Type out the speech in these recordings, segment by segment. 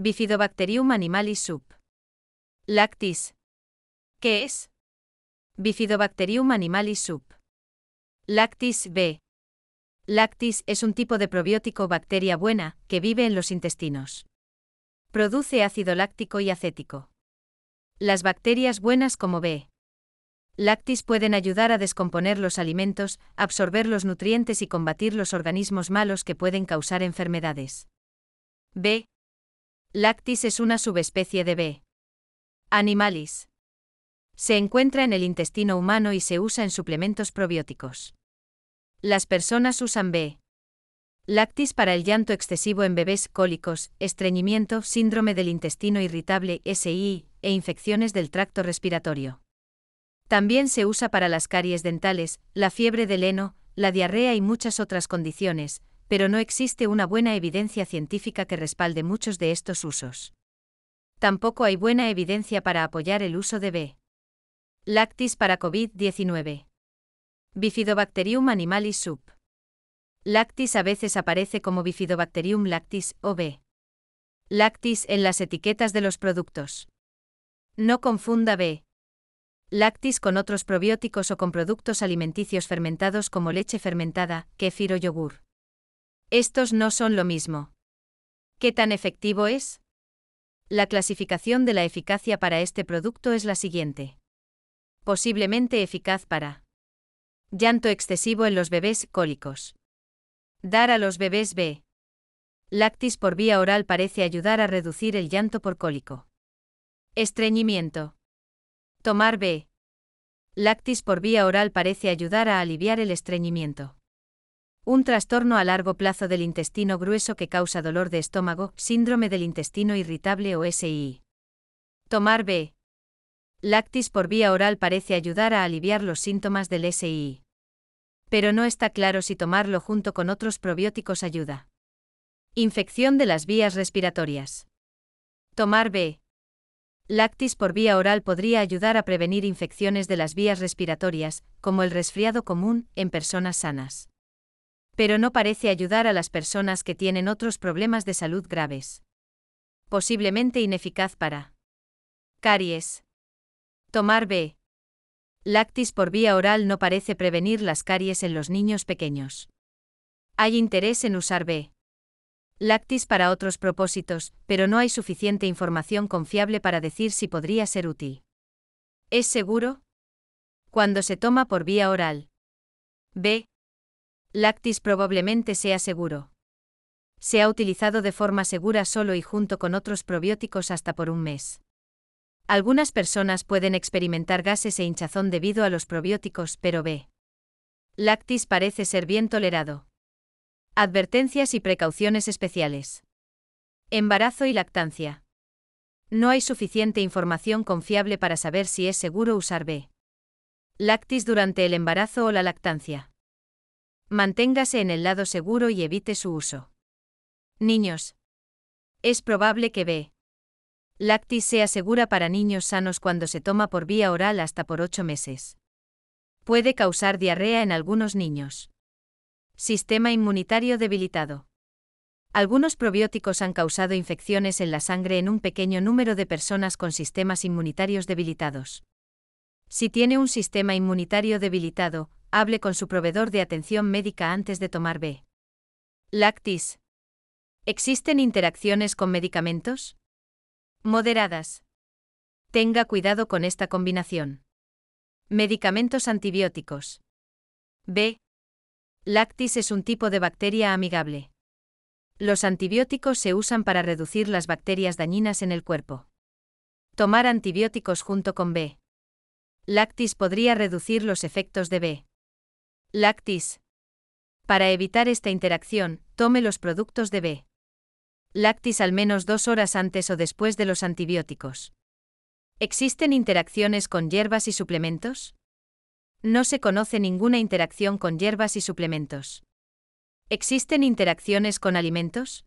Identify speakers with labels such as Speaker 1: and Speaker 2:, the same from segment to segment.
Speaker 1: Bifidobacterium animalis sub. Lactis. ¿Qué es? Bifidobacterium animalis sub. Lactis B. Lactis es un tipo de probiótico bacteria buena que vive en los intestinos. Produce ácido láctico y acético. Las bacterias buenas como B. Lactis pueden ayudar a descomponer los alimentos, absorber los nutrientes y combatir los organismos malos que pueden causar enfermedades. B. Lactis es una subespecie de B. Animalis. Se encuentra en el intestino humano y se usa en suplementos probióticos. Las personas usan B. Lactis para el llanto excesivo en bebés cólicos, estreñimiento, síndrome del intestino irritable, SI, e infecciones del tracto respiratorio. También se usa para las caries dentales, la fiebre del heno, la diarrea y muchas otras condiciones, pero no existe una buena evidencia científica que respalde muchos de estos usos. Tampoco hay buena evidencia para apoyar el uso de B. Lactis para COVID-19. Bifidobacterium animalis sub. Lactis a veces aparece como Bifidobacterium lactis o B. Lactis en las etiquetas de los productos. No confunda B. Lactis con otros probióticos o con productos alimenticios fermentados como leche fermentada, kéfir o yogur. Estos no son lo mismo. ¿Qué tan efectivo es? La clasificación de la eficacia para este producto es la siguiente. Posiblemente eficaz para llanto excesivo en los bebés cólicos. Dar a los bebés B. Lactis por vía oral parece ayudar a reducir el llanto por cólico. Estreñimiento. Tomar B. Lactis por vía oral parece ayudar a aliviar el estreñimiento. Un trastorno a largo plazo del intestino grueso que causa dolor de estómago, síndrome del intestino irritable o SII. Tomar B. Lactis por vía oral parece ayudar a aliviar los síntomas del SII. Pero no está claro si tomarlo junto con otros probióticos ayuda. Infección de las vías respiratorias. Tomar B. Lactis por vía oral podría ayudar a prevenir infecciones de las vías respiratorias, como el resfriado común, en personas sanas pero no parece ayudar a las personas que tienen otros problemas de salud graves. Posiblemente ineficaz para caries. Tomar B. Lactis por vía oral no parece prevenir las caries en los niños pequeños. Hay interés en usar B. Lactis para otros propósitos, pero no hay suficiente información confiable para decir si podría ser útil. ¿Es seguro? Cuando se toma por vía oral. B. Lactis probablemente sea seguro. Se ha utilizado de forma segura solo y junto con otros probióticos hasta por un mes. Algunas personas pueden experimentar gases e hinchazón debido a los probióticos, pero B. Lactis parece ser bien tolerado. Advertencias y precauciones especiales. Embarazo y lactancia. No hay suficiente información confiable para saber si es seguro usar B. Lactis durante el embarazo o la lactancia. Manténgase en el lado seguro y evite su uso. Niños. Es probable que B. Lactis sea segura para niños sanos cuando se toma por vía oral hasta por 8 meses. Puede causar diarrea en algunos niños. Sistema inmunitario debilitado. Algunos probióticos han causado infecciones en la sangre en un pequeño número de personas con sistemas inmunitarios debilitados. Si tiene un sistema inmunitario debilitado, hable con su proveedor de atención médica antes de tomar B. Lactis. ¿Existen interacciones con medicamentos? Moderadas. Tenga cuidado con esta combinación. Medicamentos antibióticos. B. Lactis es un tipo de bacteria amigable. Los antibióticos se usan para reducir las bacterias dañinas en el cuerpo. Tomar antibióticos junto con B. Lactis podría reducir los efectos de B. Lactis. Para evitar esta interacción, tome los productos de B. Lactis al menos dos horas antes o después de los antibióticos. ¿Existen interacciones con hierbas y suplementos? No se conoce ninguna interacción con hierbas y suplementos. ¿Existen interacciones con alimentos?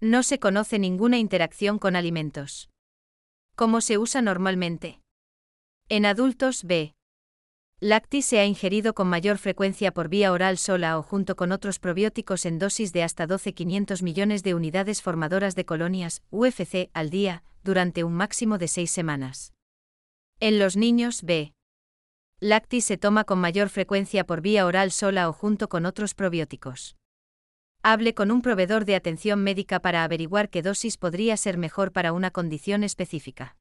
Speaker 1: No se conoce ninguna interacción con alimentos. ¿Cómo se usa normalmente? En adultos B. Lactis se ha ingerido con mayor frecuencia por vía oral sola o junto con otros probióticos en dosis de hasta 12.500 millones de unidades formadoras de colonias, UFC, al día, durante un máximo de seis semanas. En los niños, B. Lactis se toma con mayor frecuencia por vía oral sola o junto con otros probióticos. Hable con un proveedor de atención médica para averiguar qué dosis podría ser mejor para una condición específica.